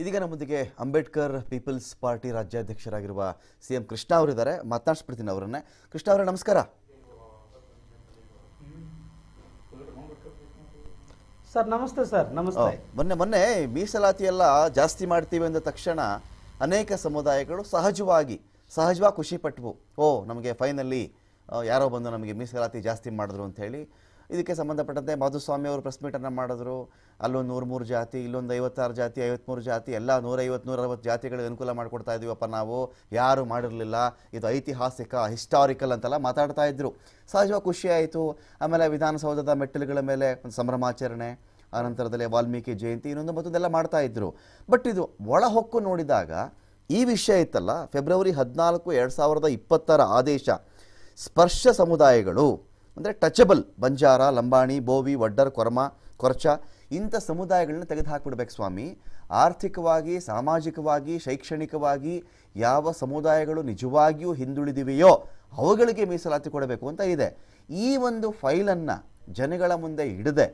ಇದೀಗ ನಮ್ಮೊಂದಿಗೆ Ambedkar people's party ರಾಜ್ಯಾಧ್ಯಕ್ಷರಾಗಿರುವ ಸಿ ಎಂ ಕೃಷ್ಣ ಅವರಿದ್ದಾರೆ ಮಾತನಾಡಿಸ್ಬಿಡ್ತೀನಿ ಅವರನ್ನೇ ಕೃಷ್ಣ ಅವರೇ ನಮಸ್ಕಾರ ಸರ್ ನಮಸ್ತೆ ಸರ್ ನಮಸ್ತೆ ಮೊನ್ನೆ ಮೊನ್ನೆ ಮೀಸಲಾತಿ ಎಲ್ಲ ಜಾಸ್ತಿ ಮಾಡ್ತೀವಿ ಅಂದ ತಕ್ಷಣ ಅನೇಕ ಸಮುದಾಯಗಳು ಸಹಜವಾಗಿ ಸಹಜವಾಗಿ ಖುಷಿ ಪಟ್ಟವು ಓ ನಮಗೆ ಫೈನಲ್ಲಿ ಯಾರೋ ಬಂದು ನಮಗೆ ಮೀಸಲಾತಿ ಜಾಸ್ತಿ ಮಾಡಿದ್ರು ಅಂತ ಹೇಳಿ ಇದಕ್ಕೆ ಸಂಬಂಧಪಟ್ಟಂತೆ ಮಾಧುಸ್ವಾಮಿ ಅವರು ಪ್ರೆಸ್ ಮೀಟನ್ನು ಮಾಡಿದ್ರು ಅಲ್ಲೊಂದು ನೂರು ಜಾತಿ ಇಲ್ಲೊಂದು ಐವತ್ತಾರು ಜಾತಿ ಐವತ್ತ್ಮೂರು ಜಾತಿ ಎಲ್ಲ ನೂರೈವತ್ತು ಅರವತ್ತು ಜಾತಿಗಳಿಗೆ ಅನುಕೂಲ ಮಾಡಿಕೊಡ್ತಾ ಇದೀವಪ್ಪ ನಾವು ಯಾರೂ ಮಾಡಿರಲಿಲ್ಲ ಇದು ಐತಿಹಾಸಿಕ ಹಿಸ್ಟಾರಿಕಲ್ ಅಂತೆಲ್ಲ ಮಾತಾಡ್ತಾ ಇದ್ದರು ಸಹಜವಾಗಿ ಖುಷಿಯಾಯಿತು ಆಮೇಲೆ ವಿಧಾನಸೌಧದ ಮೆಟ್ಟಿಲುಗಳ ಮೇಲೆ ಒಂದು ಸಂಭ್ರಮಾಚರಣೆ ನಂತರದಲ್ಲಿ ವಾಲ್ಮೀಕಿ ಜಯಂತಿ ಇನ್ನೊಂದು ಮತ್ತೊಂದೆಲ್ಲ ಮಾಡ್ತಾ ಇದ್ದರು ಬಟ್ ಇದು ಒಳಹೊಕ್ಕು ನೋಡಿದಾಗ ಈ ವಿಷಯ ಇತ್ತಲ್ಲ ಫೆಬ್ರವರಿ ಹದಿನಾಲ್ಕು ಎರಡು ಸಾವಿರದ ಇಪ್ಪತ್ತರ ಆದೇಶ ಸ್ಪರ್ಶ ಸಮುದಾಯಗಳು ಅಂದರೆ ಟಚಬಲ್ ಬಂಜಾರ ಲಂಬಾಣಿ ಬೋವಿ ವಡ್ಡರ್ ಕೊರಮ ಕೊರ್ಚ ಇಂಥ ಸಮುದಾಯಗಳನ್ನ ತೆಗೆದುಹಾಕ್ಬಿಡ್ಬೇಕು ಸ್ವಾಮಿ ಆರ್ಥಿಕವಾಗಿ ಸಾಮಾಜಿಕವಾಗಿ ಶೈಕ್ಷಣಿಕವಾಗಿ ಯಾವ ಸಮುದಾಯಗಳು ನಿಜವಾಗಿಯೂ ಹಿಂದುಳಿದಿವೆಯೋ ಅವುಗಳಿಗೆ ಮೀಸಲಾತಿ ಕೊಡಬೇಕು ಅಂತ ಇದೆ ಈ ಒಂದು ಫೈಲನ್ನು ಜನಗಳ ಮುಂದೆ ಇಡದೆ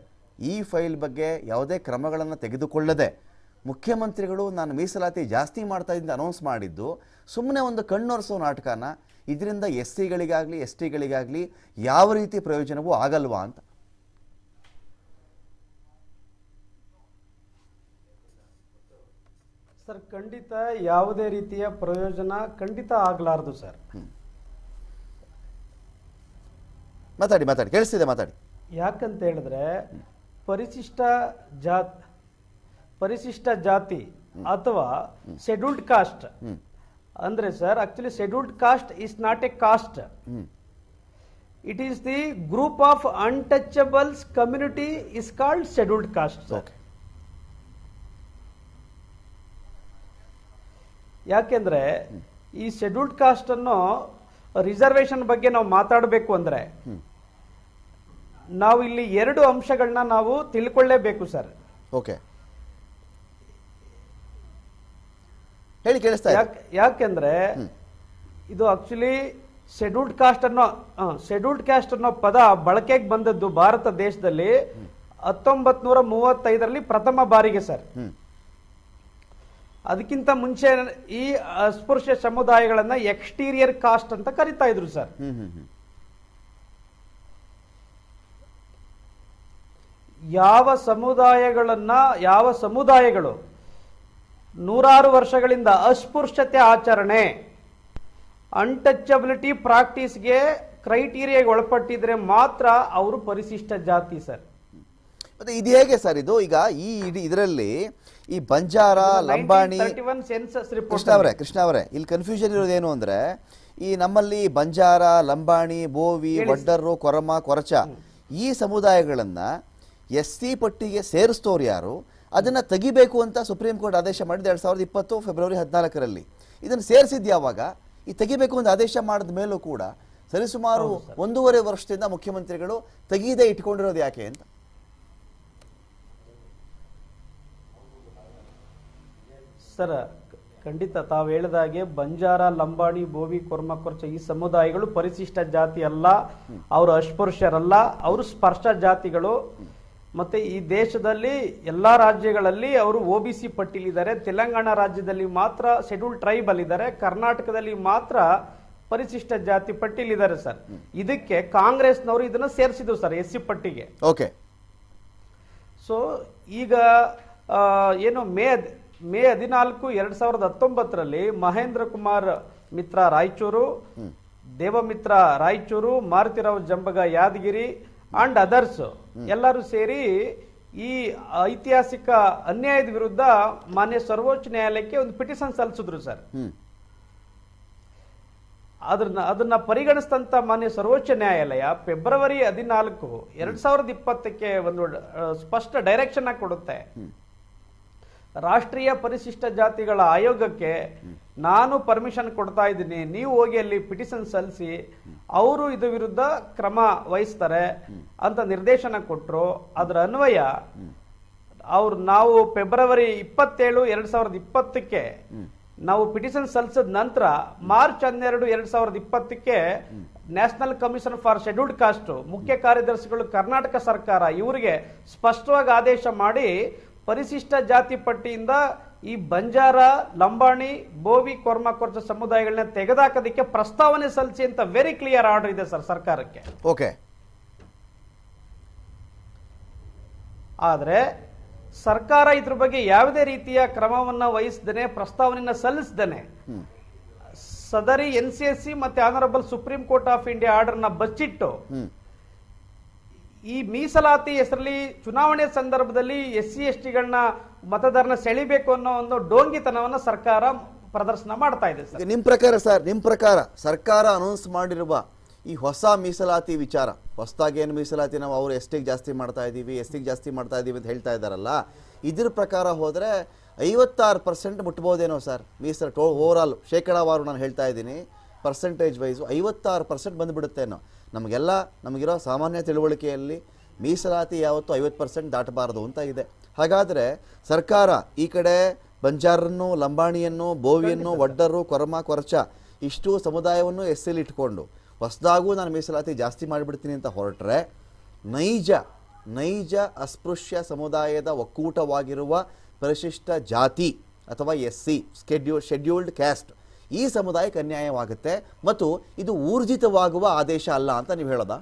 ಈ ಫೈಲ್ ಬಗ್ಗೆ ಯಾವುದೇ ಕ್ರಮಗಳನ್ನು ತೆಗೆದುಕೊಳ್ಳದೆ ಮುಖ್ಯಮಂತ್ರಿಗಳು ನಾನು ಮೀಸಲಾತಿ ಜಾಸ್ತಿ ಮಾಡ್ತಾ ಇದ್ದ ಅನೌನ್ಸ್ ಮಾಡಿದ್ದು ಸುಮ್ಮನೆ ಒಂದು ಕಣ್ಣೊರೆಸೋ ನಾಟಕನ ಇದರಿಂದ ಎಸ್ ಸಿಗಳಿಗಾಗಲಿ ಎಸ್ ಟಿಗಳಿಗಾಗಲಿ ಯಾವ ರೀತಿ ಪ್ರಯೋಜನವೂ ಆಗಲ್ವಾ ಅಂತ ಸರ್ ಖಂಡಿತ ಯಾವುದೇ ರೀತಿಯ ಪ್ರಯೋಜನ ಖಂಡಿತ ಆಗಲಾರದು ಸರ್ ಮಾತಾಡಿ ಮಾತಾಡಿ ಕೇಳಿಸ್ತಿದೆ ಮಾತಾಡಿ ಯಾಕಂತ ಹೇಳಿದ್ರೆ ಪರಿಶಿಷ್ಟ ಜಾತ್ ಪರಿಶಿಷ್ಟ ಜಾತಿ ಅಥವಾ ಶೆಡ್ಯೂಲ್ಡ್ ಕಾಸ್ಟ್ ಅಂದ್ರೆ sir actually scheduled caste is not a caste it is the group of untouchables community is called scheduled caste ಯಾಕೆಂದ್ರೆ ಈ ಶೆಡ್ಯೂಲ್ಡ್ ಕಾಸ್ಟ್ ಅನ್ನು ರಿಸರ್ವೇಶನ್ ಬಗ್ಗೆ ನಾವು ಮಾತಾಡಬೇಕು ಅಂದ್ರೆ ನಾವು ಇಲ್ಲಿ ಎರಡು ಅಂಶಗಳನ್ನ ನಾವು ತಿಳ್ಕೊಳ್ಳೇಬೇಕು ಸರ್ ಓಕೆ ಹೇಳಿ ಕೇಳಿಸ್ತಾ ಯಾಕೆಂದ್ರೆ ಇದು ಆಕ್ಚುಲಿ ಶೆಡ್ಯೂಲ್ಡ್ ಕಾಸ್ಟ್ ಅನ್ನೋ ಶೆಡ್ಯೂಲ್ಡ್ ಕಾಸ್ಟ್ ಅನ್ನೋ ಪದ ಬಳಕೆಗೆ ಬಂದದ್ದು ಭಾರತ ದೇಶದಲ್ಲಿ ಹತ್ತೊಂಬತ್ ನೂರ ಮೂವತ್ತೈದರಲ್ಲಿ ಪ್ರಥಮ ಬಾರಿಗೆ ಸರ್ ಅದಕ್ಕಿಂತ ಮುಂಚೆ ಈ ಅಸ್ಪೃಶ್ಯ ಸಮುದಾಯಗಳನ್ನ ಎಕ್ಸ್ಟೀರಿಯರ್ ಕಾಸ್ಟ್ ಅಂತ ಕರಿತಾ ಇದ್ರು ಸರ್ ಯಾವ ಸಮುದಾಯಗಳನ್ನ ಯಾವ ಸಮುದಾಯಗಳು ನೂರಾರು ವರ್ಷಗಳಿಂದ ಅಸ್ಪೃಶ್ಯತೆ ಆಚರಣೆ ಅನ್ಟಚಬಿಲಿಟಿ ಪ್ರಾಕ್ಟೀಸ್ಗೆ ಕ್ರೈಟೀರಿಯಾಗೆ ಒಳಪಟ್ಟಿದ್ರೆ ಮಾತ್ರ ಅವರು ಪರಿಶಿಷ್ಟ ಜಾತಿ ಸರ್ ಮತ್ತೆ ಇದು ಹೇಗೆ ಸರ್ ಇದು ಈಗ ಈ ಇದರಲ್ಲಿ ಈ ಬಂಜಾರ ಲಂಬಾಣಿ ಕೃಷ್ಣ ಅವರೇ ಕೃಷ್ಣ ಅವರೇ ಇಲ್ಲಿ ಕನ್ಫ್ಯೂಷನ್ ಇರೋದೇನು ಅಂದ್ರೆ ಈ ನಮ್ಮಲ್ಲಿ ಬಂಜಾರ ಲಂಬಾಣಿ ಬೋವಿ ಒಡ್ಡರು ಕೊರಮ ಕೊರಚ ಈ ಸಮುದಾಯಗಳನ್ನ ಎಸ್ ಸಿ ಪಟ್ಟಿಗೆ ಸೇರಿಸ್ತೋರು ಯಾರು ಅದನ್ನು ತೆಗಿಬೇಕು ಅಂತ ಸುಪ್ರೀಂ ಕೋರ್ಟ್ ಆದೇಶ ಮಾಡಿದ್ದು ಎರಡು ಸಾವಿರದ ಇಪ್ಪತ್ತು ಫೆಬ್ರವರಿ ಹದಿನಾಲ್ಕರಲ್ಲಿ ಇದನ್ನು ಸೇರಿಸಿದ್ದು ಯಾವಾಗ ಈ ತೆಗಿಬೇಕು ಅಂತ ಆದೇಶ ಮಾಡಿದ ಮೇಲೂ ಕೂಡ ಸರಿಸುಮಾರು ಒಂದೂವರೆ ವರ್ಷದಿಂದ ಮುಖ್ಯಮಂತ್ರಿಗಳು ತೆಗೀದೇ ಇಟ್ಕೊಂಡಿರೋದು ಯಾಕೆ ಅಂತ ಸರ್ ಖಂಡಿತ ತಾವು ಹೇಳಿದ ಹಾಗೆ ಬಂಜಾರ ಲಂಬಾಣಿ ಬೋವಿ ಕೊರ್ಚ ಈ ಸಮುದಾಯಗಳು ಪರಿಶಿಷ್ಟ ಜಾತಿ ಅಲ್ಲ ಅವರು ಅಸ್ಪೃಶ್ಯರಲ್ಲ ಅವರು ಸ್ಪರ್ಶ ಜಾತಿಗಳು ಮತ್ತೆ ಈ ದೇಶದಲ್ಲಿ ಎಲ್ಲ ರಾಜ್ಯಗಳಲ್ಲಿ ಅವರು ಒ ಬಿ ಸಿ ಪಟ್ಟಿಲಿದ್ದಾರೆ ತೆಲಂಗಾಣ ರಾಜ್ಯದಲ್ಲಿ ಮಾತ್ರ ಶೆಡ್ಯೂಲ್ ಟ್ರೈಬ್ ಅಲ್ಲಿದ್ದಾರೆ ಕರ್ನಾಟಕದಲ್ಲಿ ಮಾತ್ರ ಪರಿಶಿಷ್ಟ ಜಾತಿ ಪಟ್ಟಿಲಿದ್ದಾರೆ ಸರ್ ಇದಕ್ಕೆ ಕಾಂಗ್ರೆಸ್ನವರು ಇದನ್ನ ಸೇರಿಸಿದ್ರು ಸರ್ ಎಸ್ ಸಿ ಪಟ್ಟಿಗೆ ಓಕೆ ಸೊ ಈಗ ಏನು ಮೇ ಮೇ ಹದಿನಾಲ್ಕು ಎರಡ್ ಸಾವಿರದ ಹತ್ತೊಂಬತ್ತರಲ್ಲಿ ಮಹೇಂದ್ರ ಕುಮಾರ್ ಮಿತ್ರ ರಾಯಚೂರು ದೇವಮಿತ್ರ ರಾಯಚೂರು ಮಾರುತಿರಾವ್ ಜಂಬಗ ಯಾದಗಿರಿ ಅಂಡ್ ಅದರ್ಸ್ ಎಲ್ಲರೂ ಸೇರಿ ಈ ಐತಿಹಾಸಿಕ ಅನ್ಯಾಯದ ವಿರುದ್ಧ ಮಾನ್ಯ ಸರ್ವೋಚ್ಚ ನ್ಯಾಯಾಲಯಕ್ಕೆ ಒಂದು ಪಿಟಿಷನ್ ಸಲ್ಲಿಸಿದ್ರು ಸರ್ ಅದನ್ನ ಅದನ್ನ ಪರಿಗಣಿಸಿದಂತ ಮಾನ್ಯ ಸರ್ವೋಚ್ಚ ನ್ಯಾಯಾಲಯ ಫೆಬ್ರವರಿ ಹದಿನಾಲ್ಕು ಎರಡ್ ಸಾವಿರದ ಇಪ್ಪತ್ತಕ್ಕೆ ಒಂದು ಸ್ಪಷ್ಟ ಡೈರೆಕ್ಷನ್ ಕೊಡುತ್ತೆ ರಾಷ್ಟ್ರೀಯ ಪರಿಶಿಷ್ಟ ಜಾತಿಗಳ ಆಯೋಗಕ್ಕೆ ನಾನು ಪರ್ಮಿಷನ್ ಕೊಡ್ತಾ ಇದ್ದೀನಿ ನೀವು ಹೋಗಿ ಅಲ್ಲಿ ಪಿಟಿಷನ್ ಸಲ್ಲಿಸಿ ಅವರು ಇದ್ರ ವಿರುದ್ಧ ಕ್ರಮ ವಹಿಸ್ತಾರೆ ಅಂತ ನಿರ್ದೇಶನ ಕೊಟ್ಟರು ಅದರ ಅನ್ವಯ ಅವ್ರು ನಾವು ಫೆಬ್ರವರಿ ಇಪ್ಪತ್ತೇಳು ಎರಡ್ ಸಾವಿರದ ಇಪ್ಪತ್ತಕ್ಕೆ ನಾವು ಪಿಟಿಷನ್ ಸಲ್ಲಿಸಿದ ನಂತರ ಮಾರ್ಚ್ ಹನ್ನೆರಡು ಎರಡ್ ಸಾವಿರದ ಇಪ್ಪತ್ತಕ್ಕೆ national commission for scheduled caste ಮುಖ್ಯ ಕಾರ್ಯದರ್ಶಿಗಳು ಕರ್ನಾಟಕ ಸರ್ಕಾರ ಇವರಿಗೆ ಸ್ಪಷ್ಟವಾಗಿ ಆದೇಶ ಮಾಡಿ ಪರಿಶಿಷ್ಟ ಜಾತಿ ಪಟ್ಟಿಯಿಂದ ಈ ಬಂಜಾರ ಲಂಬಾಣಿ ಬೋವಿ ಕೊರ್ಮ ಕೊರ್ಚ ಸಮುದಾಯಗಳನ್ನ ತೆಗೆದಾಕೋದಕ್ಕೆ ಪ್ರಸ್ತಾವನೆ ಸಲ್ಲಿಸಿ ಅಂತ ವೆರಿ ಕ್ಲಿಯರ್ ಆರ್ಡರ್ ಇದೆ ಸರ್ ಸರ್ಕಾರಕ್ಕೆ ಓಕೆ ಆದರೆ ಸರ್ಕಾರ ಇದ್ರ ಬಗ್ಗೆ ಯಾವುದೇ ರೀತಿಯ ಕ್ರಮವನ್ನು ವಹಿಸ್ದೇನೆ ಪ್ರಸ್ತಾವನೆಯನ್ನು ಸಲ್ಲಿಸ್ದೇನೆ ಸದರಿ ಎನ್ ಸಿ ಎಸ್ ಸಿ ಮತ್ತೆ honourable supreme court of India ಆರ್ಡರ್ನ ಬಚ್ಚಿಟ್ಟು ಈ ಮೀಸಲಾತಿ ಹೆಸರಲ್ಲಿ ಚುನಾವಣೆ ಸಂದರ್ಭದಲ್ಲಿ ಎಸ್ ಸಿ ಎಸ್ ಟಿಗಳನ್ನ ಮತದಾರನ ಸೆಳಿಬೇಕು ಅನ್ನೋ ಒಂದು ಡೋಂಗಿತನವನ್ನು ಸರ್ಕಾರ ಪ್ರದರ್ಶನ ಮಾಡ್ತಾ ಇದೆ ಸರ್ ನಿಮ್ಮ ಪ್ರಕಾರ ಸರ್ ನಿಮ್ಮ ಪ್ರಕಾರ ಸರ್ಕಾರ ಅನೌನ್ಸ್ ಮಾಡಿರುವ ಈ ಹೊಸ ಮೀಸಲಾತಿ ವಿಚಾರ ಹೊಸದಾಗಿ ಏನು ಮೀಸಲಾತಿ ನಾವು ಅವರು ಎಷ್ಟಿಗೆ ಜಾಸ್ತಿ ಮಾಡ್ತಾ ಇದ್ದೀವಿ ಎಷ್ಟಿಗೆ ಜಾಸ್ತಿ ಮಾಡ್ತಾ ಇದ್ದೀವಿ ಅಂತ ಹೇಳ್ತಾ ಇದ್ದಾರಲ್ಲ ಇದ್ರ ಪ್ರಕಾರ ಹೋದರೆ ಐವತ್ತಾರು ಪರ್ಸೆಂಟ್ ಮುಟ್ಬೋದೇನೋ ಸರ್ ಮೀಸಲ ಟೋ ಓವರ್ ಶೇಕಡಾವಾರು ನಾನು ಹೇಳ್ತಾ ಇದ್ದೀನಿ ಪರ್ಸೆಂಟೇಜ್ ವೈಸು ಐವತ್ತಾರು ಪರ್ಸೆಂಟ್ ಬಂದುಬಿಡುತ್ತೇನೋ ನಮಗೆಲ್ಲ ನಮಗಿರೋ ಸಾಮಾನ್ಯ ತಿಳುವಳಿಕೆಯಲ್ಲಿ ಮೀಸಲಾತಿ ಯಾವತ್ತು ಐವತ್ತು ಪರ್ಸೆಂಟ್ ದಾಟಬಾರದು ಅಂತ ಇದೆ ಹಾಗಾದರೆ ಸರ್ಕಾರ ಈ ಕಡೆ ಬಂಜಾರನ್ನು ಲಂಬಾಣಿಯನ್ನು ಬೋವಿಯನ್ನು ಒಡ್ಡರು ಕೊರಮ ಕೊರಚ ಇಷ್ಟು ಸಮುದಾಯವನ್ನು ಎಸ್ ಇಟ್ಕೊಂಡು ಹೊಸದಾಗೂ ನಾನು ಮೀಸಲಾತಿ ಜಾಸ್ತಿ ಮಾಡಿಬಿಡ್ತೀನಿ ಅಂತ ಹೊರಟ್ರೆ ನೈಜ ನೈಜ ಅಸ್ಪೃಶ್ಯ ಸಮುದಾಯದ ಒಕ್ಕೂಟವಾಗಿರುವ ಪರಿಶಿಷ್ಟ ಜಾತಿ ಅಥವಾ ಎಸ್ ಸಿ ಸ್ಕೆಡ್ಯೂ ಶೆಡ್ಯೂಲ್ಡ್ ಕ್ಯಾಸ್ಟ್ ಈ ಸಮುದಾಯಕ್ಕೆ ಅನ್ಯಾಯವಾಗುತ್ತೆ ಮತ್ತು ಇದು ಊರ್ಜಿತವಾಗುವ ಆದೇಶ ಅಲ್ಲ ಅಂತ ನೀವು ಹೇಳೋದಾ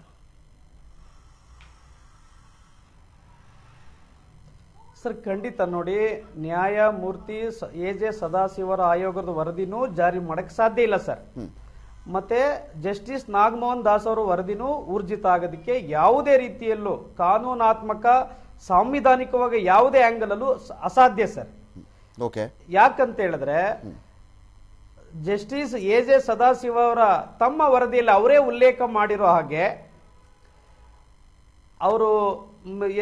ಸರ್ ಖಂಡಿತ ನೋಡಿ ನ್ಯಾಯಮೂರ್ತಿ ಎ ಜೆ ಸದಾಶಿವರ ಆಯೋಗದ ವರದಿನೂ ಜಾರಿ ಮಾಡಕ್ಕೆ ಸಾಧ್ಯ ಇಲ್ಲ ಸರ್ ಮತ್ತೆ ಜಸ್ಟಿಸ್ ನಾಗಮೋಹನ್ ದಾಸ್ ಅವರ ವರದಿನೂ ಊರ್ಜಿತ ಆಗೋದಕ್ಕೆ ಯಾವುದೇ ರೀತಿಯಲ್ಲೂ ಕಾನೂನಾತ್ಮಕ ಸಾಂವಿಧಾನಿಕವಾಗಿ ಯಾವುದೇ ಆಂಗಲಲ್ಲೂ ಅಸಾಧ್ಯ ಸರ್ ಓಕೆ ಯಾಕಂತ ಹೇಳಿದ್ರೆ ಜಸ್ಟಿಸ್ ಎ ಜೆ ಸದಾಶಿವ ಅವರ ತಮ್ಮ ವರದಿಯಲ್ಲಿ ಅವರೇ ಉಲ್ಲೇಖ ಮಾಡಿರೋ ಹಾಗೆ ಅವರು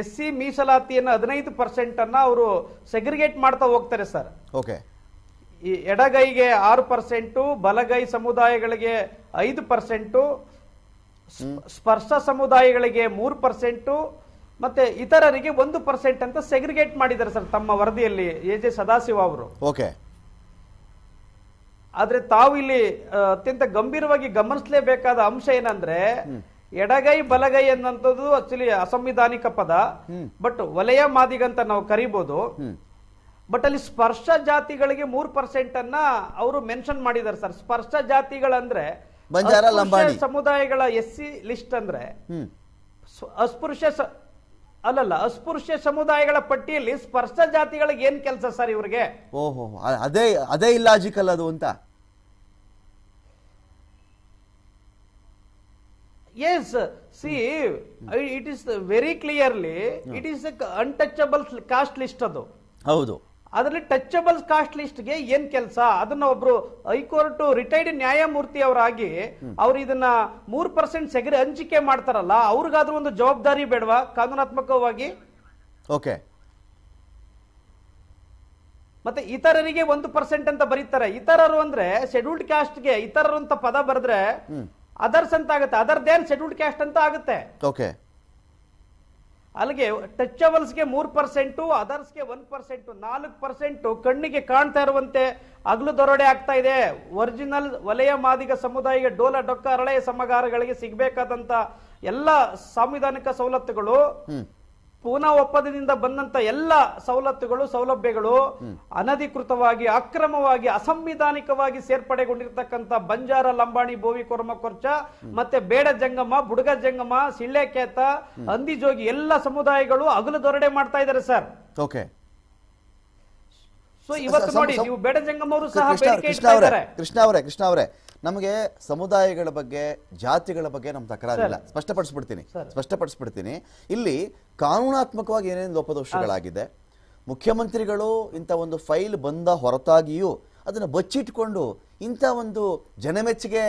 ಎಸ್ ಸಿ ಮೀಸಲಾತಿಯನ್ನು ಹದಿನೈದು ಪರ್ಸೆಂಟ್ ಅನ್ನ ಅವರು ಸೆಗ್ರಿಗೇಟ್ ಮಾಡ್ತಾ ಹೋಗ್ತಾರೆ ಸರ್ ಓಕೆ ಈ ಎಡಗೈಗೆ ಆರು ಪರ್ಸೆಂಟು ಬಲಗೈ ಸಮುದಾಯಗಳಿಗೆ ಐದು ಪರ್ಸೆಂಟು ಸ್ಪರ್ಶ ಸಮುದಾಯಗಳಿಗೆ ಮೂರು ಪರ್ಸೆಂಟು ಮತ್ತೆ ಇತರರಿಗೆ ಒಂದು ಪರ್ಸೆಂಟ್ ಅಂತ ಸೆಗ್ರಿಗೇಟ್ ಮಾಡಿದ್ದಾರೆ ಸರ್ ತಮ್ಮ ವರದಿಯಲ್ಲಿ ಎ ಜೆ ಸದಾಶಿವ ಅವರು ಓಕೆ ಆದ್ರೆ ತಾವು ಇಲ್ಲಿ ಅತ್ಯಂತ ಗಂಭೀರವಾಗಿ ಗಮನಿಸಲೇಬೇಕಾದ ಅಂಶ ಏನಂದ್ರೆ ಎಡಗೈ ಬಲಗೈ ಅನ್ನಂಥದ್ದು ಆಕ್ಚುಲಿ ಅಸಂವಿಧಾನಿಕ ಪದ ಬಟ್ ವಲಯ ಮಾದಿಗಂತ ನಾವು ಕರಿಬಹುದು ಬಟ್ ಅಲ್ಲಿ ಸ್ಪರ್ಶ ಜಾತಿಗಳಿಗೆ ಮೂರ್ ಪರ್ಸೆಂಟ್ ಅನ್ನ ಅವರು ಮೆನ್ಷನ್ ಮಾಡಿದ್ದಾರೆ ಸರ್ ಸ್ಪರ್ಶ ಜಾತಿಗಳಂದ್ರೆ ಸಮುದಾಯಗಳ ಎಸ್ ಸಿ ಲಿಸ್ಟ್ ಅಂದ್ರೆ ಅಸ್ಪೃಶ್ಯ ಅಲ್ಲಲ್ಲ ಅಸ್ಪೃಶ್ಯ ಸಮುದಾಯಗಳ ಪಟ್ಟಿಯಲ್ಲಿ ಸ್ಪರ್ಶ ಜಾತಿಗಳಿಗೆ ಏನ್ ಕೆಲಸ ಸರ್ ಇವ್ರಿಗೆ ಓಹೋ ಅದೇ ಅದೇ ಇಲ್ಲಾಜಿಕಲ್ ಅದು ಅಂತ S C it is very clearly it is untouchable caste list ಅದು ಹೌದು ಅದರಲ್ಲಿ ಟಚಬಲ್ ಕಾಸ್ಟ್ ಲಿಸ್ಟ್ಗೆ ಏನ್ ಕೆಲಸ ಅದನ್ನ ಒಬ್ರು ಹೈಕೋರ್ಟ್ ರಿಟೈರ್ಡ್ ನ್ಯಾಯಮೂರ್ತಿ ಅವರಾಗಿ ಅವ್ರು ಇದನ್ನ ಮೂರ್ ಪರ್ಸೆಂಟ್ ಸೆಗರಿ ಹಂಚಿಕೆ ಮಾಡ್ತಾರಲ್ಲ ಅವ್ರಿಗಾದ್ರೂ ಒಂದು ಜವಾಬ್ದಾರಿ ಬೇಡವಾ ಕಾನೂನಾತ್ಮಕವಾಗಿ ಓಕೆ ಮತ್ತೆ ಇತರರಿಗೆ ಒಂದು ಪರ್ಸೆಂಟ್ ಅಂತ ಬರೀತಾರೆ ಇತರರು ಅಂದ್ರೆ ಶೆಡ್ಯೂಲ್ಡ್ ಕಾಸ್ಟ್ಗೆ ಇತರರು ಅಂತ ಪದ ಬರೆದ್ರೆ ಅದರ್ಸ್ ಅಂತ ಆಗುತ್ತೆ ಅದರ್ ದೇನ್ ಶೆಡ್ಯೂಲ್ಡ್ ಕ್ಯಾಸ್ಟ್ ಅಂತ ಆಗುತ್ತೆ ಓಕೆ ಅಲ್ಲಿಗೆ ಟಚ್ಬಲ್ಸ್ಗೆ ಮೂರ್ ಪರ್ಸೆಂಟು ಅದರ್ಸ್ಗೆ ಒನ್ ಪರ್ಸೆಂಟ್ ನಾಲ್ಕು ಪರ್ಸೆಂಟ್ ಕಣ್ಣಿಗೆ ಕಾಣ್ತಾ ಇರುವಂತೆ ಅಗಲು ದರೋಡೆ ಆಗ್ತಾ ಇದೆ ಒರಿಜಿನಲ್ ವಲಯ ಮಾದಿಗ ಸಮುದಾಯಕ್ಕೆ ಡೋಲ ಡೊಕ್ಕ ಅರಳೆಯ ಸಮಗಾರಗಳಿಗೆ ಸಿಗಬೇಕಾದಂತ ಎಲ್ಲ ಸಾಂವಿಧಾನಿಕ ಸವಲತ್ತುಗಳು ಪೂನ ಒಪ್ಪಂದದಿಂದ ಬಂದಂತ ಎಲ್ಲ ಸವಲತ್ತುಗಳು ಸೌಲಭ್ಯಗಳು ಅನಧಿಕೃತವಾಗಿ ಅಕ್ರಮವಾಗಿ ಅಸಂವಿಧಾನಿಕವಾಗಿ ಸೇರ್ಪಡೆಗೊಂಡಿರ್ತಕ್ಕಂಥ ಬಂಜಾರ ಲಂಬಾಣಿ ಭೋವಿ ಕೊರ್ಮ ಕೊರ್ಚ ಮತ್ತೆ ಬೇಡ ಜಂಗಮ ಬುಡಗ ಜಂಗಮ ಸಿಳ್ಳೆಕೇತ ಅಂದಿಜೋಗಿ ಎಲ್ಲ ಸಮುದಾಯಗಳು ಅಗಲು ದೊರಡೆ ಮಾಡ್ತಾ ಇದಾರೆ ಸರ್ ಓಕೆ ಸೊ ಇವತ್ತು ನೋಡಿ ನೀವು ಬೇಡ ಜಂಗಮ್ಮ ಅವರು ಸಹ ಕೃಷ್ಣ ಅವರೇ ಕೃಷ್ಣ ಅವರೇ ನಮಗೆ ಸಮುದಾಯಗಳ ಬಗ್ಗೆ ಜಾತಿಗಳ ಬಗ್ಗೆ ನಮ್ಮ ತಕರಾರಿಲ್ಲ ಸ್ಪಷ್ಟಪಡಿಸ್ಬಿಡ್ತೀನಿ ಸ್ಪಷ್ಟಪಡಿಸ್ಬಿಡ್ತೀನಿ ಇಲ್ಲಿ ಕಾನೂನಾತ್ಮಕವಾಗಿ ಏನೇನು ಲೋಪದೋಷಗಳಾಗಿದೆ ಮುಖ್ಯಮಂತ್ರಿಗಳು ಇಂಥ ಒಂದು ಫೈಲ್ ಬಂದ ಹೊರತಾಗಿಯೂ ಅದನ್ನು ಬಚ್ಚಿಟ್ಕೊಂಡು ಇಂಥ ಒಂದು ಜನಮೆಚ್ಚುಗೆ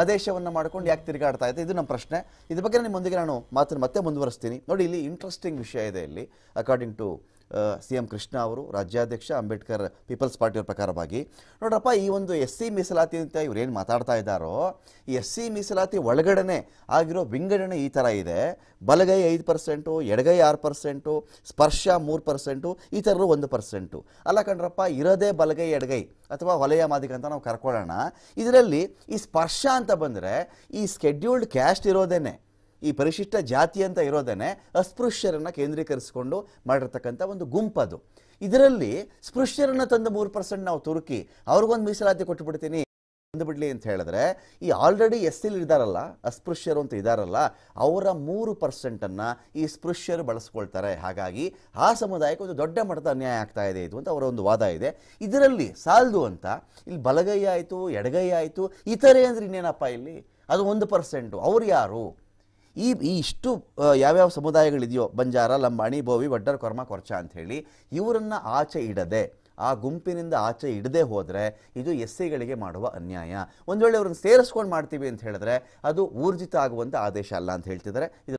ಆದೇಶವನ್ನು ಮಾಡ್ಕೊಂಡು ಯಾಕೆ ತಿರುಗಾಡ್ತಾ ಇದೆ ಇದು ನಮ್ಮ ಪ್ರಶ್ನೆ ಇದ್ರ ಬಗ್ಗೆ ನಿಮ್ಮೊಂದಿಗೆ ನಾನು ಮಾತನ್ನು ಮತ್ತೆ ಮುಂದುವರಿಸ್ತೀನಿ ನೋಡಿ ಇಲ್ಲಿ ಇಂಟ್ರೆಸ್ಟಿಂಗ್ ವಿಷಯ ಇದೆ ಇಲ್ಲಿ according to C M Krishna ಅವರು ರಾಜ್ಯಾಧ್ಯಕ್ಷ ಅಂಬೇಡ್ಕರ್ ಪೀಪಲ್ಸ್ ಪಾರ್ಟಿಯವ್ರ ಪ್ರಕಾರವಾಗಿ ನೋಡ್ರಪ್ಪ ಈ ಒಂದು ಎಸ್ ಸಿ ಮೀಸಲಾತಿ ಅಂತ ಇವ್ರೇನು ಮಾತಾಡ್ತಾ ಇದ್ದಾರೋ ಈ ಎಸ್ ಸಿ ಮೀಸಲಾತಿ ಒಳಗಡೆ ಆಗಿರೋ ವಿಂಗಡಣೆ ಈ ಥರ ಇದೆ ಬಲಗೈ ಐದು ಪರ್ಸೆಂಟು ಎಡಗೈ ಆರು ಪರ್ಸೆಂಟು ಸ್ಪರ್ಶ ಮೂರು ಪರ್ಸೆಂಟು ಈ ಥರರು ಒಂದು ಪರ್ಸೆಂಟು ಅಲ್ಲ ಕಣ್ರಪ್ಪ ಇರೋದೇ ಬಲಗೈ ಎಡಗೈ ಅಥವಾ ವಲಯ ಮಾದಿಗ ಅಂತ ನಾವು ಕರ್ಕೊಳ್ಳೋಣ ಇದರಲ್ಲಿ ಈ ಸ್ಪರ್ಶ ಅಂತ ಬಂದರೆ ಈ ಸ್ಕೆಡ್ಯೂಲ್ಡ್ ಕ್ಯಾಸ್ಟ್ ಇರೋದೇನೆ ಈ ಪರಿಶಿಷ್ಟ ಜಾತಿ ಅಂತ ಇರೋದೇ ಅಸ್ಪೃಶ್ಯರನ್ನು ಕೇಂದ್ರೀಕರಿಸಿಕೊಂಡು ಮಾಡಿರ್ತಕ್ಕಂಥ ಒಂದು ಗುಂಪದು ಇದರಲ್ಲಿ ಸ್ಪೃಶ್ಯರನ್ನು ತಂದು ಮೂರು ಪರ್ಸೆಂಟ್ ನಾವು ತುರುಕಿ ಅವ್ರಿಗೊಂದು ಮೀಸಲಾತಿ ಕೊಟ್ಟುಬಿಡ್ತೀನಿ ಬಿಡ್ಲಿ ಅಂತ ಹೇಳಿದ್ರೆ ಈ ಆಲ್ರೆಡಿ ಎಸ್ ಸಿಲ್ ಇದ್ದಾರಲ್ಲ ಅಸ್ಪೃಶ್ಯರು ಅಂತ ಇದ್ದಾರಲ್ಲ ಅವರ ಮೂರು ಪರ್ಸೆಂಟನ್ನು ಈ ಸ್ಪೃಶ್ಯರು ಬಳಸ್ಕೊಳ್ತಾರೆ ಹಾಗಾಗಿ ಆ ಸಮುದಾಯಕ್ಕೆ ಒಂದು ದೊಡ್ಡ ಮಟ್ಟದ ಅನ್ಯಾಯ ಆಗ್ತಾ ಇದೆ ಇದು ಅಂತ ಅವರ ಒಂದು ವಾದ ಇದೆ ಇದರಲ್ಲಿ ಸಾಲದು ಅಂತ ಇಲ್ಲಿ ಬಲಗೈ ಆಯಿತು ಎಡಗೈ ಆಯಿತು ಇತರೆ ಅಂದರೆ ಇನ್ನೇನಪ್ಪ ಇಲ್ಲಿ ಅದು ಒಂದು ಪರ್ಸೆಂಟು ಅವರು ಯಾರು ಈ ಈ ಇಷ್ಟು ಯಾವ್ಯಾವ ಸಮುದಾಯಗಳಿದೆಯೋ ಬಂಜಾರ ಲಂಬಾಣಿ ಬೋವಿ ವಡ್ಡರ್ ಕೊರ್ಮ ಕೊರ್ಚ ಅಂಥೇಳಿ ಇವರನ್ನು ಆಚೆ ಇಡದೆ ಆ ಗುಂಪಿನಿಂದ ಆಚೆ ಇಡದೆ ಹೋದರೆ ಇದು ಎಸ್ ಸಿಗಳಿಗೆ ಮಾಡುವ ಅನ್ಯಾಯ ಒಂದು ವೇಳೆ ಅವ್ರನ್ನ ಸೇರಿಸ್ಕೊಂಡು ಮಾಡ್ತೀವಿ ಅಂತ ಹೇಳಿದ್ರೆ ಅದು ಊರ್ಜಿತ ಆಗುವಂಥ ಆದೇಶ ಅಲ್ಲ ಅಂತ ಹೇಳ್ತಿದ್ದಾರೆ